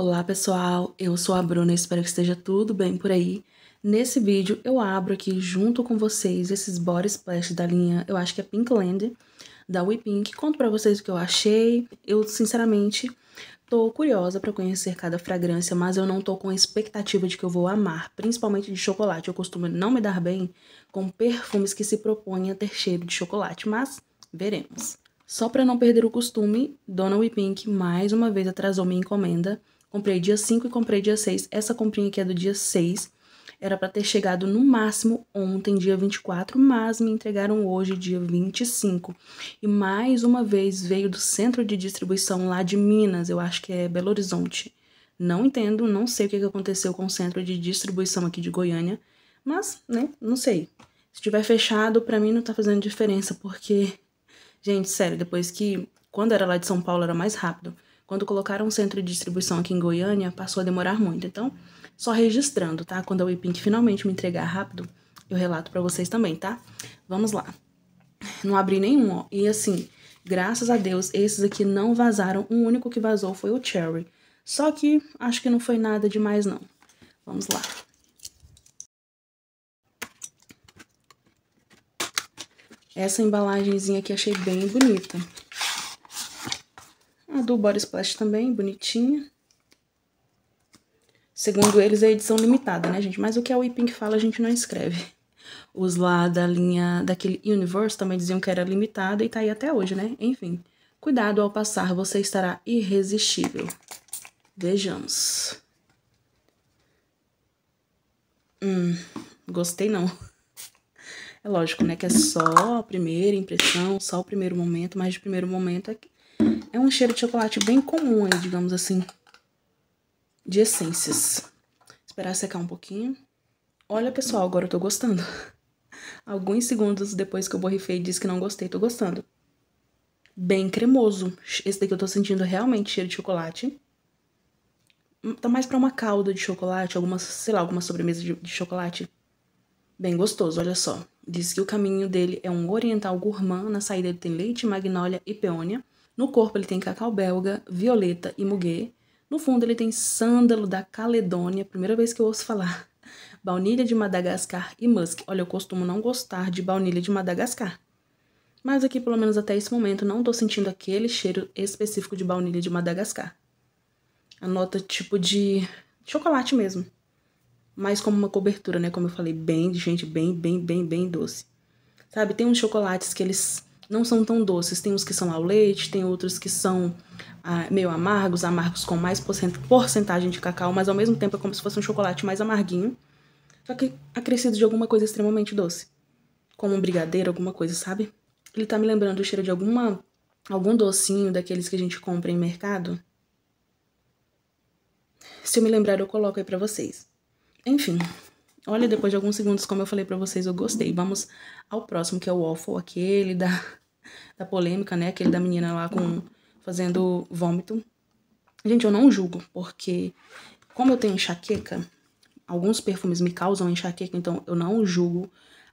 Olá pessoal, eu sou a Bruna, espero que esteja tudo bem por aí. Nesse vídeo eu abro aqui junto com vocês esses body splash da linha, eu acho que é Pinkland, da We Pink. Conto pra vocês o que eu achei, eu sinceramente tô curiosa para conhecer cada fragrância, mas eu não tô com expectativa de que eu vou amar, principalmente de chocolate. Eu costumo não me dar bem com perfumes que se propõem a ter cheiro de chocolate, mas veremos. Só para não perder o costume, Dona We Pink mais uma vez atrasou minha encomenda. Comprei dia 5 e comprei dia 6. Essa comprinha aqui é do dia 6. Era para ter chegado no máximo ontem, dia 24, mas me entregaram hoje, dia 25. E mais uma vez veio do centro de distribuição lá de Minas, eu acho que é Belo Horizonte. Não entendo, não sei o que aconteceu com o centro de distribuição aqui de Goiânia, mas, né, não sei. Se tiver fechado, para mim não tá fazendo diferença, porque, gente, sério, depois que. Quando era lá de São Paulo era mais rápido. Quando colocaram o centro de distribuição aqui em Goiânia, passou a demorar muito. Então, só registrando, tá? Quando a WePink finalmente me entregar rápido, eu relato para vocês também, tá? Vamos lá. Não abri nenhum, ó. E assim, graças a Deus, esses aqui não vazaram. O único que vazou foi o Cherry. Só que acho que não foi nada demais, não. Vamos lá. Essa embalagenzinha aqui achei bem bonita. A do Body Splash também, bonitinha. Segundo eles, é edição limitada, né, gente? Mas o que a Weeping fala, a gente não escreve. Os lá da linha, daquele Universe, também diziam que era limitada e tá aí até hoje, né? Enfim, cuidado ao passar, você estará irresistível. Vejamos. Hum, gostei não. É lógico, né, que é só a primeira impressão, só o primeiro momento, mas de primeiro momento é que é um cheiro de chocolate bem comum aí, digamos assim, de essências. Esperar secar um pouquinho. Olha, pessoal, agora eu tô gostando. Alguns segundos depois que eu borrifei e disse que não gostei, tô gostando. Bem cremoso. Esse daqui eu tô sentindo realmente cheiro de chocolate. Hum, tá mais pra uma calda de chocolate, alguma, sei lá, alguma sobremesa de, de chocolate. Bem gostoso, olha só. Diz que o caminho dele é um oriental gourmand. Na saída ele tem leite, magnólia e peônia. No corpo ele tem cacau belga, violeta e muguê. No fundo ele tem sândalo da Caledônia, primeira vez que eu ouço falar. Baunilha de Madagascar e musk. Olha, eu costumo não gostar de baunilha de Madagascar. Mas aqui, pelo menos até esse momento, não tô sentindo aquele cheiro específico de baunilha de Madagascar. A nota tipo de chocolate mesmo. Mas como uma cobertura, né? Como eu falei, bem, gente, bem, bem, bem, bem doce. Sabe, tem uns chocolates que eles não são tão doces. Tem uns que são ao leite, tem outros que são ah, meio amargos, amargos com mais porcentagem de cacau, mas ao mesmo tempo é como se fosse um chocolate mais amarguinho, só que acrescido de alguma coisa extremamente doce. Como um brigadeiro, alguma coisa, sabe? Ele tá me lembrando o cheiro de alguma algum docinho daqueles que a gente compra em mercado. Se eu me lembrar, eu coloco aí para vocês. Enfim, Olha, depois de alguns segundos, como eu falei para vocês, eu gostei. Vamos ao próximo, que é o waffle, aquele da, da polêmica, né? Aquele da menina lá com fazendo vômito. Gente, eu não julgo, porque como eu tenho enxaqueca, alguns perfumes me causam enxaqueca, então eu não julgo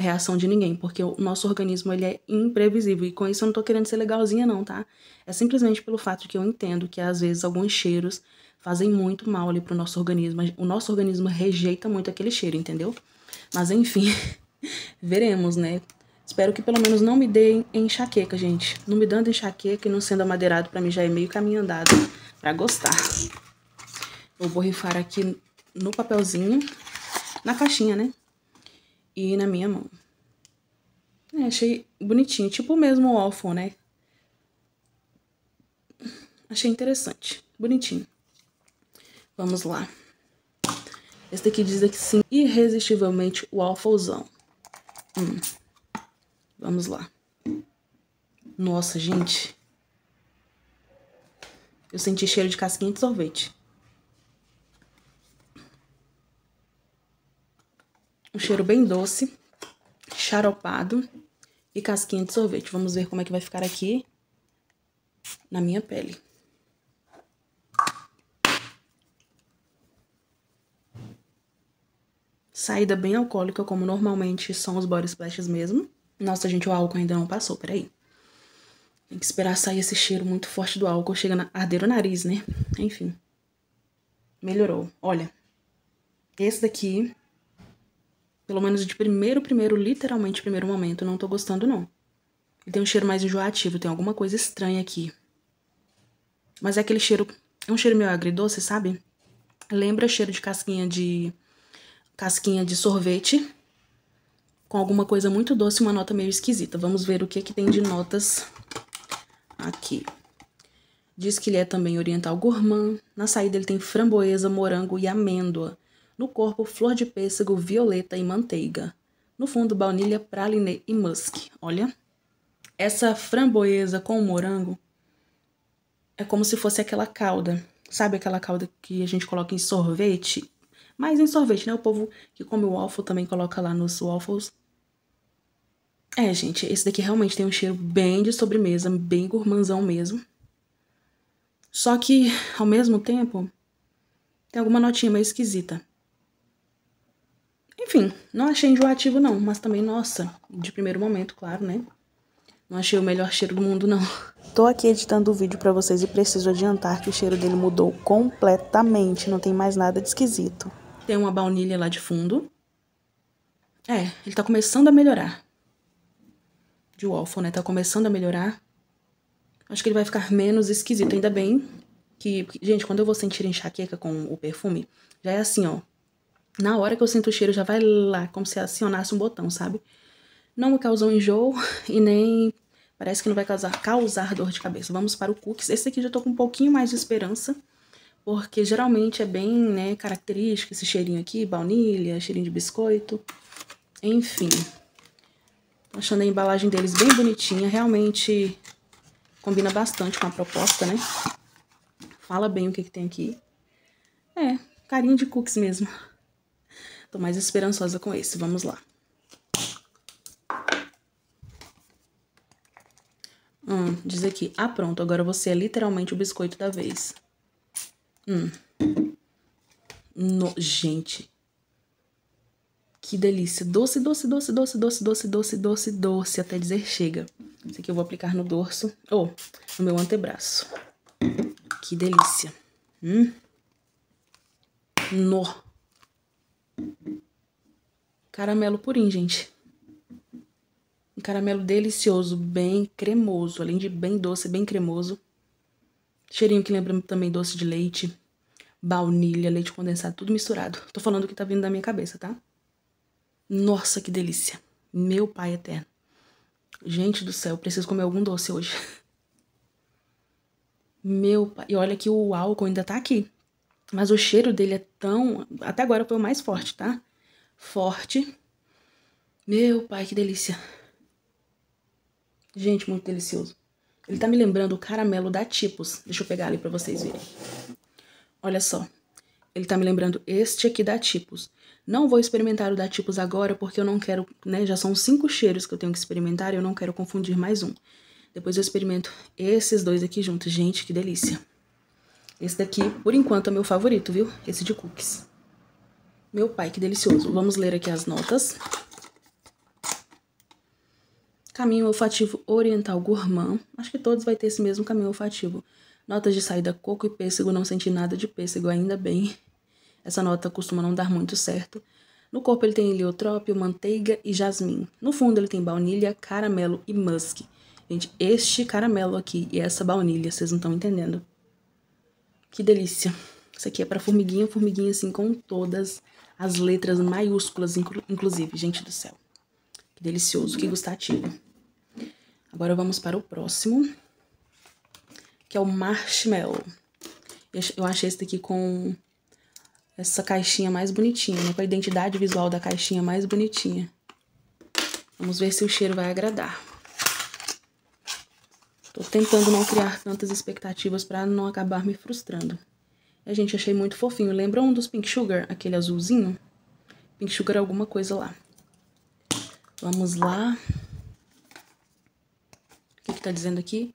reação de ninguém, porque o nosso organismo ele é imprevisível. E com isso eu não tô querendo ser legalzinha não, tá? É simplesmente pelo fato que eu entendo que às vezes alguns cheiros fazem muito mal ali pro nosso organismo. O nosso organismo rejeita muito aquele cheiro, entendeu? Mas enfim, veremos, né? Espero que pelo menos não me dê enxaqueca, gente. Não me dando enxaqueca e não sendo amadeirado para mim já é meio caminho andado para gostar. Vou borrifar aqui no papelzinho, na caixinha, né? e na minha mão. É, achei bonitinho, tipo mesmo o órfão, né? Achei interessante, bonitinho. Vamos lá. Esse daqui diz aqui sim, irresistivelmente o alfozão. Hum. Vamos lá. Nossa, gente. Eu senti cheiro de casquinha de sorvete. Um cheiro bem doce, xaropado e casquinha de sorvete. Vamos ver como é que vai ficar aqui na minha pele. Saída bem alcoólica, como normalmente são os body splashes mesmo. Nossa, gente, o álcool ainda não passou, peraí. Tem que esperar sair esse cheiro muito forte do álcool. Chega a arder o nariz, né? Enfim. Melhorou. Olha. Esse daqui pelo menos de primeiro, primeiro, literalmente primeiro momento, não tô gostando, não. Ele tem um cheiro mais enjoativo, tem alguma coisa estranha aqui. Mas é aquele cheiro. É um cheiro meio agridoce, sabe? Lembra cheiro de casquinha de. casquinha de sorvete. Com alguma coisa muito doce e uma nota meio esquisita. Vamos ver o que, é que tem de notas aqui. Diz que ele é também oriental gourmand. Na saída ele tem framboesa, morango e amêndoa. No corpo, flor de pêssego, violeta e manteiga. No fundo, baunilha, praliné e musk. Olha, essa framboesa com o morango é como se fosse aquela calda. Sabe aquela calda que a gente coloca em sorvete? Mas em sorvete, né? O povo que come o waffle também coloca lá nos waffles. É, gente, esse daqui realmente tem um cheiro bem de sobremesa, bem gourmandzão mesmo. Só que, ao mesmo tempo, tem alguma notinha meio esquisita. Enfim, não achei enjoativo não, mas também, nossa, de primeiro momento, claro, né? Não achei o melhor cheiro do mundo não. Tô aqui editando o vídeo para vocês e preciso adiantar que o cheiro dele mudou completamente, não tem mais nada de esquisito. Tem uma baunilha lá de fundo. É, ele tá começando a melhorar. De waffle, né? Tá começando a melhorar. Acho que ele vai ficar menos esquisito, ainda bem que... Gente, quando eu vou sentir enxaqueca com o perfume, já é assim, ó. Na hora que eu sinto o cheiro, já vai lá, como se acionasse um botão, sabe? Não me causou enjoo e nem parece que não vai causar, causar dor de cabeça. Vamos para o cookies. Esse aqui já tô com um pouquinho mais de esperança, porque geralmente é bem, né, característico esse cheirinho aqui, baunilha, cheirinho de biscoito, enfim. Tô achando a embalagem deles bem bonitinha, realmente combina bastante com a proposta, né? Fala bem o que que tem aqui. É, carinho de cookies mesmo. Tô mais esperançosa com esse, vamos lá. Hum, diz aqui, ah pronto, agora você é literalmente o biscoito da vez. Hum. No, gente. Que delícia. Doce, doce, doce, doce, doce, doce, doce, doce, doce, até dizer chega. Esse aqui eu vou aplicar no dorso, ou oh, no meu antebraço. Que delícia. Hum. No. Caramelo purim, gente. Um caramelo delicioso, bem cremoso, além de bem doce, bem cremoso. Cheirinho que lembra também doce de leite, baunilha, leite condensado, tudo misturado. Tô falando o que tá vindo da minha cabeça, tá? Nossa, que delícia. Meu pai eterno. Gente do céu, preciso comer algum doce hoje. Meu pai. E olha que o álcool ainda tá aqui. Mas o cheiro dele é tão. Até agora foi o mais forte, tá? forte. Meu pai, que delícia. Gente, muito delicioso. Ele tá me lembrando o caramelo da Tipos. Deixa eu pegar ali pra vocês verem. Olha só. Ele tá me lembrando este aqui da Tipos. Não vou experimentar o da Tipos agora porque eu não quero, né? Já são cinco cheiros que eu tenho que experimentar e eu não quero confundir mais um. Depois eu experimento esses dois aqui juntos. Gente, que delícia. Esse daqui, por enquanto, é meu favorito, viu? Esse de cookies. Meu pai, que delicioso. Vamos ler aqui as notas. Caminho olfativo oriental gourmand. Acho que todos vai ter esse mesmo caminho olfativo. Notas de saída coco e pêssego. Não senti nada de pêssego, ainda bem. Essa nota costuma não dar muito certo. No corpo ele tem heliotrópio, manteiga e jasmim. No fundo ele tem baunilha, caramelo e musk. Gente, este caramelo aqui e essa baunilha, vocês não estão entendendo. Que delícia. Isso aqui é para formiguinha, formiguinha assim com todas as letras maiúsculas, inclusive, gente do céu. Que delicioso, que gustativo. Agora vamos para o próximo, que é o marshmallow. Eu achei esse daqui com essa caixinha mais bonitinha, né? Com a identidade visual da caixinha mais bonitinha. Vamos ver se o cheiro vai agradar. Tô tentando não criar tantas expectativas para não acabar me frustrando. A gente achei muito fofinho. Lembra um dos Pink Sugar? Aquele azulzinho? Pink Sugar é alguma coisa lá. Vamos lá. O que, que tá dizendo aqui?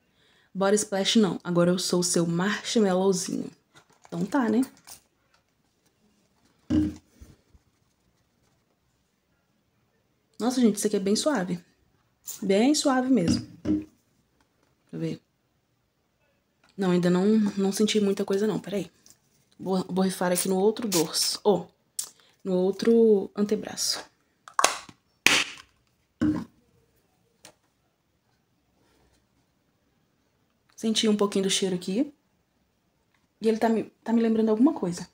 Body Splash não. Agora eu sou o seu marshmallowzinho. Então tá, né? Nossa, gente, isso aqui é bem suave. Bem suave mesmo. Deixa eu ver. Não, ainda não, não senti muita coisa não, peraí borrifar aqui no outro dorso, ou no outro antebraço. Senti um pouquinho do cheiro aqui. E ele tá me, tá me lembrando alguma coisa.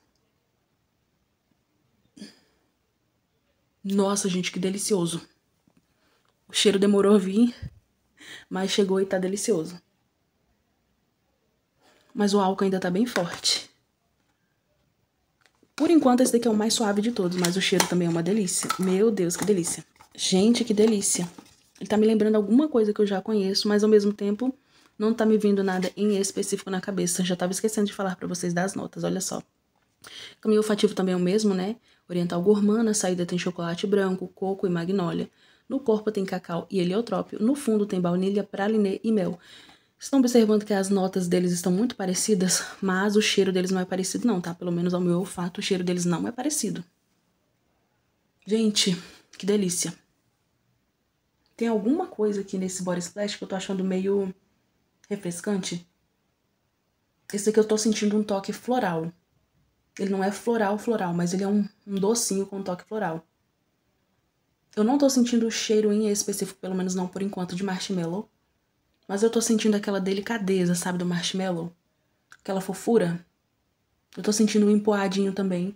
Nossa, gente, que delicioso. O cheiro demorou a vir, mas chegou e tá delicioso. Mas o álcool ainda tá bem forte. Por enquanto, esse daqui é o mais suave de todos, mas o cheiro também é uma delícia. Meu Deus, que delícia. Gente, que delícia. Ele tá me lembrando alguma coisa que eu já conheço, mas ao mesmo tempo não tá me vindo nada em específico na cabeça. Já tava esquecendo de falar para vocês das notas, olha só. O caminho olfativo também é o mesmo, né? Oriental gourmand, na saída tem chocolate branco, coco e magnólia. No corpo tem cacau e heliotrópio. No fundo tem baunilha, praliné e mel. Estão observando que as notas deles estão muito parecidas, mas o cheiro deles não é parecido não, tá? Pelo menos ao meu olfato, o cheiro deles não é parecido. Gente, que delícia. Tem alguma coisa aqui nesse body splash que eu tô achando meio refrescante. Esse aqui eu tô sentindo um toque floral. Ele não é floral, floral, mas ele é um, um docinho com toque floral. Eu não tô sentindo o cheiro em específico, pelo menos não por enquanto, de marshmallow. Mas eu tô sentindo aquela delicadeza, sabe, do marshmallow? Aquela fofura. Eu tô sentindo um empoadinho também.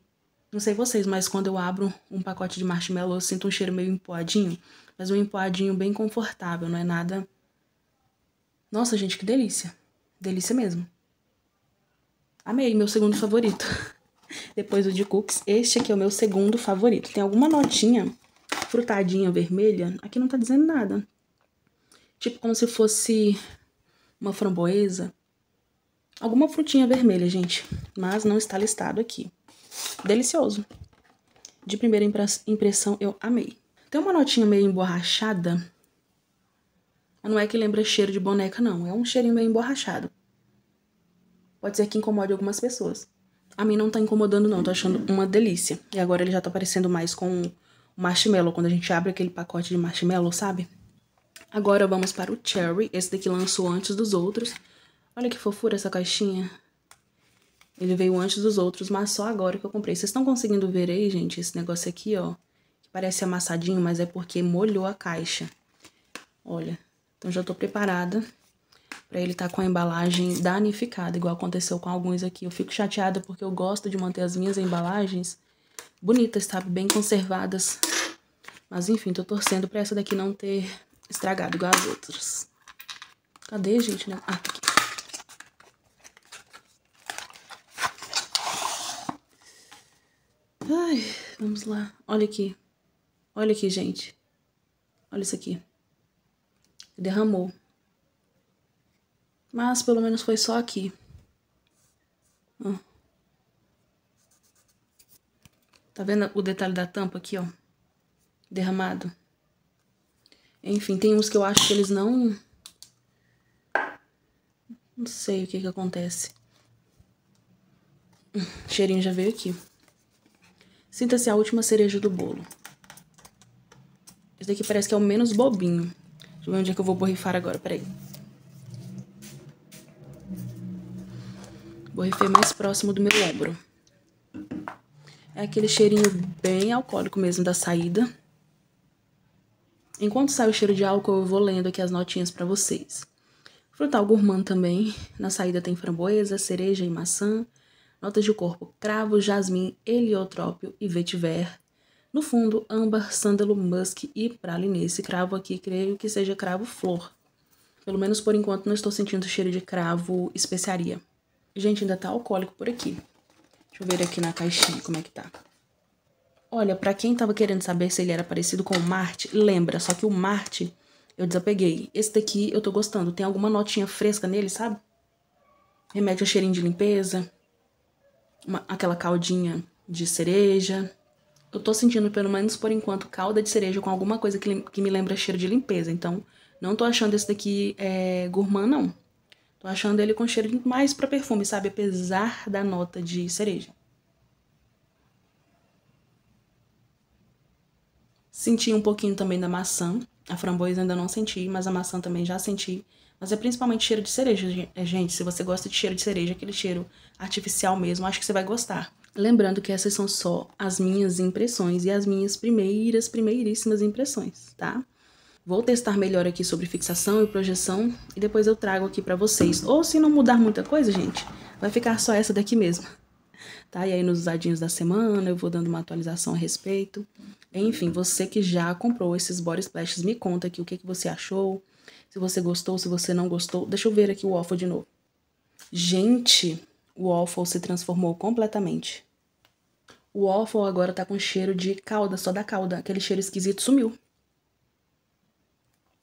Não sei vocês, mas quando eu abro um pacote de marshmallow, eu sinto um cheiro meio empoadinho. Mas um empoadinho bem confortável, não é nada. Nossa, gente, que delícia. Delícia mesmo. Amei, meu segundo favorito. Depois do de cookies, este aqui é o meu segundo favorito. Tem alguma notinha frutadinha vermelha? Aqui não tá dizendo nada tipo como se fosse uma framboesa. Alguma frutinha vermelha, gente, mas não está listado aqui. Delicioso. De primeira impressão, eu amei. Tem uma notinha meio emborrachada. Não é que lembra cheiro de boneca, não. É um cheirinho meio emborrachado. Pode ser que incomode algumas pessoas. A mim não tá incomodando, não. Tô achando uma delícia. E agora ele já tá parecendo mais com marshmallow. Quando a gente abre aquele pacote de marshmallow, sabe? Agora vamos para o Cherry. Esse daqui lançou antes dos outros. Olha que fofura essa caixinha. Ele veio antes dos outros, mas só agora que eu comprei. Vocês estão conseguindo ver aí, gente, esse negócio aqui, ó. Que parece amassadinho, mas é porque molhou a caixa. Olha, então já tô preparada pra ele estar tá com a embalagem danificada, igual aconteceu com alguns aqui. Eu fico chateada porque eu gosto de manter as minhas embalagens bonitas, sabe? Bem conservadas. Mas enfim, tô torcendo pra essa daqui não ter estragado igual as outras. Cadê, gente? Né? tá aqui. Ai, vamos lá. Olha aqui. Olha aqui, gente. Olha isso aqui. Derramou. Mas pelo menos foi só aqui. Ó. Tá vendo o detalhe da tampa aqui, ó? Derramado. Enfim, tem uns que eu acho que eles não. Não sei o que que acontece. O cheirinho já veio aqui. Sinta-se a última cereja do bolo. Esse daqui parece que é o menos bobinho. Deixa eu ver onde é que eu vou borrifar agora, peraí. Borrifei mais próximo do meu ombro. É aquele cheirinho bem alcoólico mesmo da saída. Enquanto sai o cheiro de álcool, eu vou lendo aqui as notinhas para vocês. Frutal gourmand também. Na saída tem framboesa, cereja e maçã. Notas de corpo, cravo, jasmim, heliotrópio e vetiver. No fundo, âmbar, sândalo, musk e praline. Esse cravo aqui, creio que seja cravo flor. Pelo menos por enquanto não estou sentindo cheiro de cravo especiaria. Gente, ainda tá alcoólico por aqui. Deixa eu ver aqui na caixinha como é que tá. Olha, para quem tava querendo saber se ele era parecido com o Marte, lembra, só que o Marte eu desapeguei. Esse daqui eu tô gostando, tem alguma notinha fresca nele, sabe? Remete a cheirinho de limpeza, uma, aquela caldinha de cereja. Eu tô sentindo, pelo menos por enquanto, calda de cereja com alguma coisa que, que me lembra cheiro de limpeza. Então, não tô achando esse daqui é, gourmand, não. Tô achando ele com cheiro mais para perfume, sabe? Apesar da nota de cereja. Senti um pouquinho também da maçã. A framboesa ainda não senti, mas a maçã também já senti. Mas é principalmente cheiro de cereja, eh, gente. Se você gosta de cheiro de cereja, aquele cheiro artificial mesmo, acho que você vai gostar. Lembrando que essas são só as minhas impressões e as minhas primeiras, primeiríssimas impressões, tá? Vou testar melhor aqui sobre fixação e projeção e depois eu trago aqui para vocês. Ou se não mudar muita coisa, gente, vai ficar só essa daqui mesmo tá? E aí nos usadinhos da semana eu vou dando uma atualização a respeito. Enfim, você que já comprou esses body splashes, me conta aqui o que, que você achou, se você gostou, se você não gostou. Deixa eu ver aqui o waffle de novo. Gente, o waffle se transformou completamente. O waffle agora tá com cheiro de calda, só da calda. Aquele cheiro esquisito sumiu.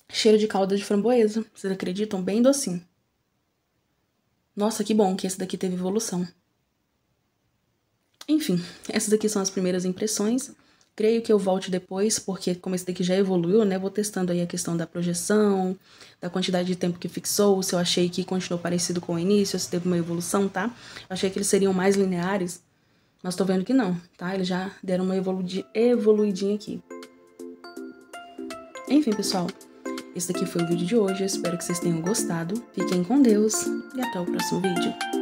Cheiro de calda de framboesa. Vocês acreditam? Bem docinho. Nossa, que bom que esse daqui teve evolução. Enfim, essas aqui são as primeiras impressões. Creio que eu volte depois, porque como esse daqui já evoluiu, né? Vou testando aí a questão da projeção, da quantidade de tempo que fixou, se eu achei que continuou parecido com o início, se teve uma evolução, tá? Eu achei que eles seriam mais lineares, mas tô vendo que não, tá? Eles já deram uma evolu evoluidinha aqui. Enfim, pessoal, esse daqui foi o vídeo de hoje. Eu espero que vocês tenham gostado. Fiquem com Deus e até o próximo vídeo.